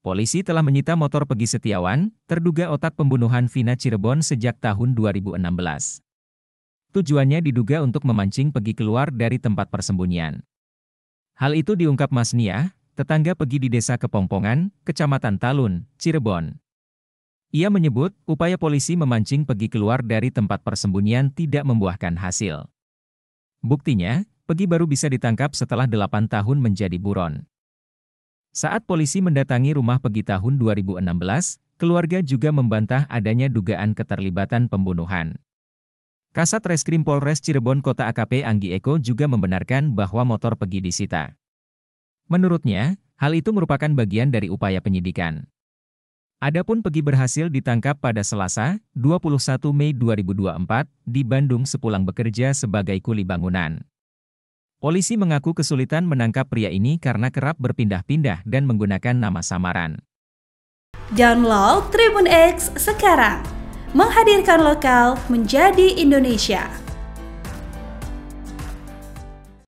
Polisi telah menyita motor Pegi Setiawan, terduga otak pembunuhan Vina Cirebon sejak tahun 2016. Tujuannya diduga untuk memancing Pegi keluar dari tempat persembunyian. Hal itu diungkap Mas Nia, tetangga Pegi di Desa Kepompongan, Kecamatan Talun, Cirebon. Ia menyebut, upaya polisi memancing Pegi keluar dari tempat persembunyian tidak membuahkan hasil. Buktinya, Pegi baru bisa ditangkap setelah delapan tahun menjadi buron. Saat polisi mendatangi rumah Pegi tahun 2016, keluarga juga membantah adanya dugaan keterlibatan pembunuhan. Kasat Reskrim Polres Cirebon Kota AKP Anggi Eko juga membenarkan bahwa motor Pegi disita. Menurutnya, hal itu merupakan bagian dari upaya penyidikan. Adapun Pegi berhasil ditangkap pada Selasa, 21 Mei 2024, di Bandung sepulang bekerja sebagai kuli bangunan. Polisi mengaku kesulitan menangkap pria ini karena kerap berpindah-pindah dan menggunakan nama samaran. Download Tribun X sekarang, menghadirkan lokal menjadi Indonesia.